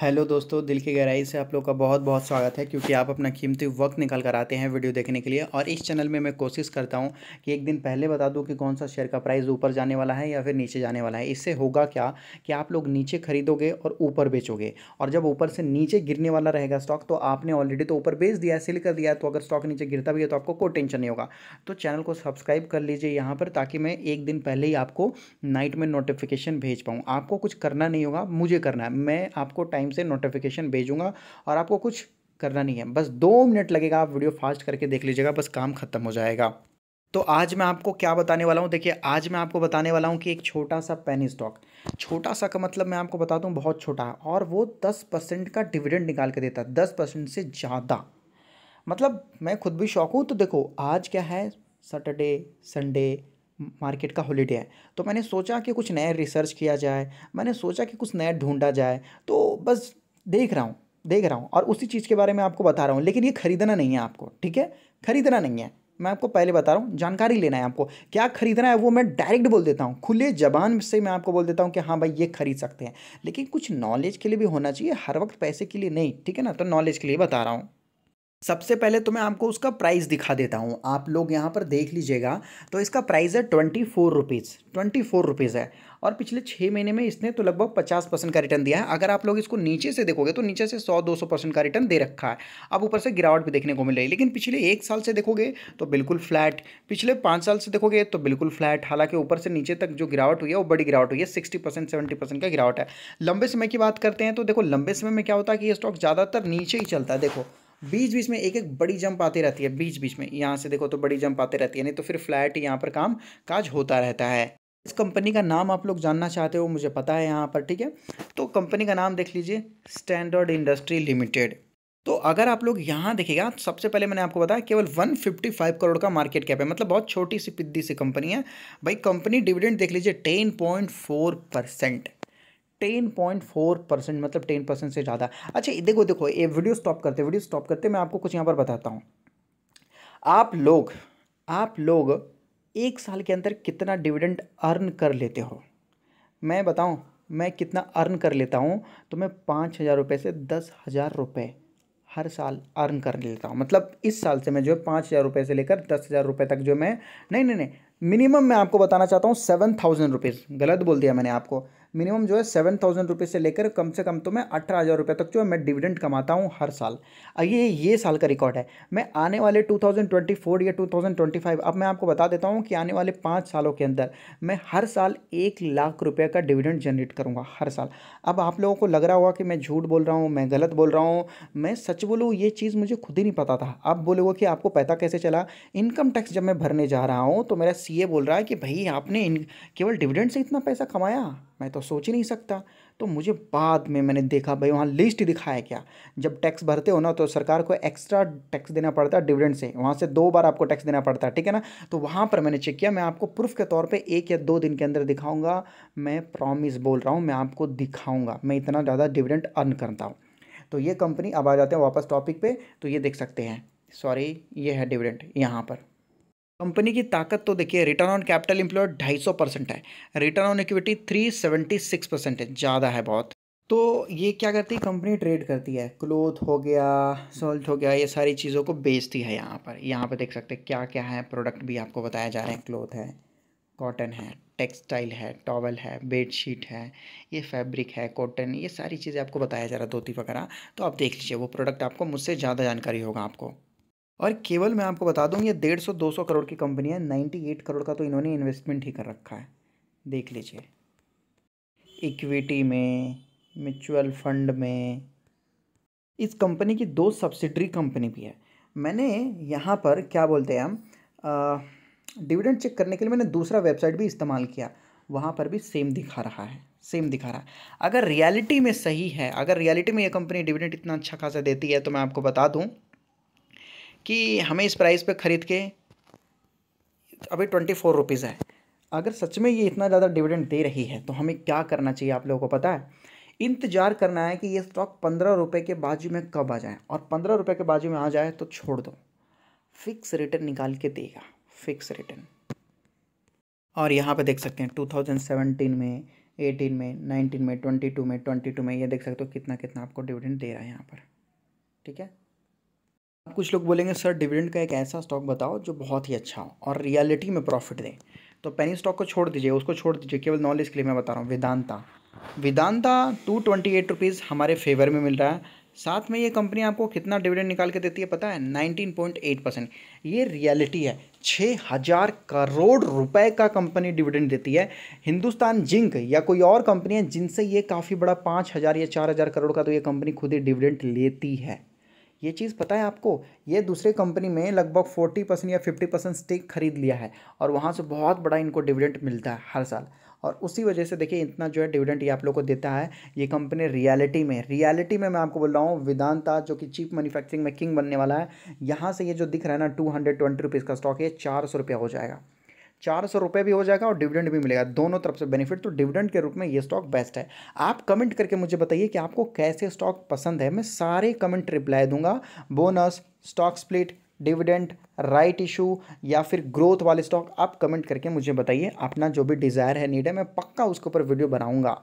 hello दोस्तों दिल की गहराई से आप लोग का बहुत बहुत स्वागत है क्योंकि आप अपना कीमती वक्त निकाल कर आते हैं वीडियो देखने के लिए और इस चैनल में मैं कोशिश करता हूं कि एक दिन पहले बता दूं कि कौन सा शेयर का प्राइस ऊपर जाने वाला है या फिर नीचे जाने वाला है इससे होगा क्या कि आप लोग नीचे खरीदोगे और ऊपर बेचोगे और जब ऊपर से नीचे गिरने वाला रहेगा स्टॉक तो आपने ऑलरेडी तो ऊपर बेच दिया सेल कर दिया तो अगर स्टॉक नीचे गिरता भी है तो आपको कोई टेंशन नहीं होगा तो चैनल को सब्सक्राइब कर लीजिए यहाँ पर ताकि मैं एक दिन पहले ही आपको नाइट में नोटिफिकेशन भेज पाऊँ आपको कुछ करना नहीं होगा मुझे करना है मैं आपको टाइम टाइम से नोटिफिकेशन भेजूंगा और आपको कुछ करना नहीं है बस दो मिनट लगेगा आप वीडियो फास्ट करके देख लीजिएगा बस काम ख़त्म हो जाएगा तो आज मैं आपको क्या बताने वाला हूँ देखिए आज मैं आपको बताने वाला हूँ कि एक छोटा सा पेनी स्टॉक छोटा सा का मतलब मैं आपको बता दूँ बहुत छोटा और वो दस परसेंट का डिविडेंड निकाल के देता है दस परसेंट से ज़्यादा मतलब मैं खुद भी शौक हूँ तो देखो आज क्या है सैटरडे संडे मार्केट का हॉलीडे है तो मैंने सोचा कि कुछ नया रिसर्च किया जाए मैंने सोचा कि कुछ नया ढूंढा जाए तो बस देख रहा हूँ देख रहा हूँ और उसी चीज़ के बारे में आपको बता रहा हूँ लेकिन ये खरीदना नहीं है आपको ठीक है खरीदना नहीं है मैं आपको पहले बता रहा हूँ जानकारी लेना है आपको क्या खरीदना है वो मैं डायरेक्ट बोल देता हूँ खुले जबान से मैं आपको बोल देता हूँ कि हाँ भाई ये खरीद सकते हैं लेकिन कुछ नॉलेज के लिए भी होना चाहिए हर वक्त पैसे के लिए नहीं ठीक है ना तो नॉलेज के लिए बता रहा हूँ सबसे पहले तो मैं आपको उसका प्राइस दिखा देता हूँ आप लोग यहाँ पर देख लीजिएगा तो इसका प्राइस है twenty four rupees twenty four rupees है और पिछले छः महीने में इसने तो लगभग पचास परसेंट का रिटर्न दिया है अगर आप लोग इसको नीचे से देखोगे तो नीचे से सौ दो सौ परसेंट का रिटर्न दे रखा है अब ऊपर से गिरावट भी देखने को मिल रही लेकिन पिछले एक साल से देखोगे तो बिल्कुल फ्लैट पिछले पाँच साल से देखोगे तो बिल्कुल फ्लैट हालांकि ऊपर से नीचे तक जो गिरावट हुई है वो बड़ी गिरावट हुई है सिक्सटी परसेंट सेवेंटी परसेंट का गिरावट है लंबे समय की बात करते हैं तो देखो लंबे समय में क्या होता है कि ये स्टॉक ज़्यादातर नीचे ही चलता है देखो बीच बीच में एक एक बड़ी जंप आती रहती है बीच बीच में यहाँ से देखो तो बड़ी जंप आती रहती है नहीं तो फिर फ्लैट यहाँ पर काम काज होता रहता है इस कंपनी का नाम आप लोग जानना चाहते हो मुझे पता है यहाँ पर ठीक है तो कंपनी का नाम देख लीजिए स्टैंडर्ड इंडस्ट्री लिमिटेड तो अगर आप लोग यहाँ देखिएगा सबसे पहले मैंने आपको बताया केवल 155 करोड़ का मार्केट कैप है मतलब बहुत छोटी सी पिद्दी सी कंपनी है भाई कंपनी डिविडेंड देख लीजिए 10.4 percent ten point four percent मतलब टेन परसेंट से ज़्यादा अच्छा देखो देखो ये वीडियो स्टॉप करते वीडियो स्टॉप करते मैं आपको कुछ यहाँ पर बताता हूँ आप लोग आप लोग एक साल के अंदर कितना डिविडेंड अर्न कर लेते हो मैं बताऊँ मैं कितना अर्न कर लेता हूँ तो मैं पाँच हज़ार रुपये से दस हज़ार रुपये हर साल अर्न कर लेता हूँ मतलब इस साल से मैं जो है पाँच हज़ार रुपये से लेकर दस हज़ार रुपये तक जो मैं नहीं नहीं नहीं मिनिमम मैं आपको बताना चाहता हूँ सेवन थाउजेंड रुपीज़ गलत बोल दिया मैंने आपको मिनिमम जो है सेवन थाउजेंड रुपीज़ से लेकर कम से कम तो मैं अठारह हज़ार रुपये तक जो है मैं डिविडेंड कमाता हूँ हर साल ये ये साल का रिकॉर्ड है मैं आने वाले टू थाउजेंड ट्वेंटी फोर या टू थाउजेंड ट्वेंटी फाइव अब मैं आपको बता देता हूँ कि आने वाले पाँच सालों के अंदर मैं हर साल एक लाख रुपये का डिविडेंड जनरेट करूँगा हर साल अब आप लोगों को लग रहा होगा कि मैं झूठ बोल रहा हूँ मैं गलत बोल रहा हूँ मैं सच बोलूँ ये चीज़ मुझे खुद ही नहीं पता था आप बोलोगे कि आपको पता कैसे चला इनकम टैक्स जब मैं भरने जा रहा हूँ तो मेरा सी बोल रहा है कि भाई आपने केवल डिविडेंड से इतना पैसा कमाया मैं तो तो सोच ही नहीं सकता तो मुझे बाद में मैंने देखा भाई वहाँ लिस्ट दिखाया क्या जब टैक्स भरते हो ना तो सरकार को एक्स्ट्रा टैक्स देना पड़ता है डिविडेंड से वहाँ से दो बार आपको टैक्स देना पड़ता है ठीक है ना तो वहाँ पर मैंने चेक किया मैं आपको प्रूफ के तौर पे एक या दो दिन के अंदर दिखाऊंगा मैं प्रॉमिस बोल रहा हूँ मैं आपको दिखाऊँगा मैं इतना ज़्यादा डिविडेंड अर्न करता हूँ तो ये कंपनी अब आ जाते हैं वापस टॉपिक पर तो ये देख सकते हैं सॉरी ये है डिविडेंट यहाँ पर कंपनी की ताकत तो देखिए रिटर्न ऑन कैपिटल इंप्लॉय ढाई सौ परसेंट है return on equity three seventy six percent है ज़्यादा है बहुत तो ये क्या करती है कंपनी ट्रेड करती है क्लोथ हो गया सॉल्ट हो गया ये सारी चीज़ों को बेचती है यहाँ पर यहाँ पर देख सकते हैं क्या क्या है प्रोडक्ट भी आपको बताया जा रहे हैं क्लोथ है कॉटन है टेक्सटाइल है टॉवल है बेड शीट है ये फैब्रिक है कॉटन ये सारी चीज़ें आपको बताया जा रहा है धोती वगैरह तो आप देख लीजिए वो प्रोडक्ट आपको मुझसे ज़्यादा जानकारी होगा आपको और केवल मैं आपको बता दूँ ये डेढ़ सौ दो सौ करोड़ की कंपनी है नाइन्टी एट करोड़ का तो इन्होंने इन्वेस्टमेंट ही कर रखा है देख लीजिए इक्विटी में म्यूचुअल फंड में इस कंपनी की दो सब्सिडरी कंपनी भी है मैंने यहाँ पर क्या बोलते हैं हम डिविडेंड चेक करने के लिए मैंने दूसरा वेबसाइट भी इस्तेमाल किया वहाँ पर भी सेम दिखा रहा है सेम दिखा रहा है अगर रियलिटी में सही है अगर रियलिटी में ये कंपनी डिविडेंड इतना अच्छा खासा देती है तो मैं आपको बता दूँ कि हमें इस प्राइस पे ख़रीद के अभी ट्वेंटी फोर रुपीज़ है अगर सच में ये इतना ज़्यादा डिविडेंड दे रही है तो हमें क्या करना चाहिए आप लोगों को पता है इंतजार करना है कि ये स्टॉक पंद्रह रुपये के बाजू में कब आ जाए और पंद्रह रुपये के बाजू में आ जाए तो छोड़ दो फिक्स रिटर्न निकाल के देगा फिक्स रिटर्न और यहाँ पे देख सकते हैं 2017 में 18 में 19 में 22 में 22 में ये देख सकते हो कितना कितना आपको डिविडेंड दे रहा है यहाँ पर ठीक है कुछ लोग बोलेंगे सर डिविडेंड का एक ऐसा स्टॉक बताओ जो बहुत ही अच्छा हो और रियलिटी में प्रॉफिट दें तो पेनी स्टॉक को छोड़ दीजिए उसको छोड़ दीजिए केवल नॉलेज के लिए मैं बता रहा हूँ Vedanta Vedanta two twenty eight rupees हमारे फेवर में मिल रहा है साथ में ये कंपनी आपको कितना डिविडेंड निकाल के देती है पता है नाइनटीन पॉइंट एट परसेंट ये रियलिटी है छः हज़ार करोड़ रुपए का कंपनी डिविडेंड देती है हिंदुस्तान जिंक या कोई और कंपनी है जिनसे ये काफ़ी बड़ा पाँच हज़ार या चार हज़ार करोड़ का तो ये कंपनी खुद ही डिविडेंड लेती है ये चीज़ पता है आपको ये दूसरे कंपनी में लगभग फोर्टी परसेंट या फिफ्टी परसेंट स्टेक खरीद लिया है और वहाँ से बहुत बड़ा इनको डिविडेंट मिलता है हर साल और उसी वजह से देखिए इतना जो है डिविडेंट ये आप लोग को देता है ये कंपनी रियलिटी में रियलिटी में मैं आपको बोल रहा हूँ वेदांता जो कि चीप मैन्युफैक्चरिंग में किंग बनने वाला है यहाँ से ये जो दिख रहा है ना टू हंड्रेड ट्वेंटी रुपीज़ का स्टॉक ये चार सौ रुपया हो जाएगा चार सौ रुपये भी हो जाएगा और डिविडेंड भी मिलेगा दोनों तरफ से बेनिफिट तो डिविडेंड के रूप में ये स्टॉक बेस्ट है आप कमेंट करके मुझे बताइए कि आपको कैसे स्टॉक पसंद है मैं सारे कमेंट रिप्लाई दूंगा bonus stock split dividend right issue या फिर ग्रोथ वाले स्टॉक आप कमेंट करके मुझे बताइए अपना जो भी डिज़ायर है नीड है मैं पक्का उसके ऊपर वीडियो बनाऊँगा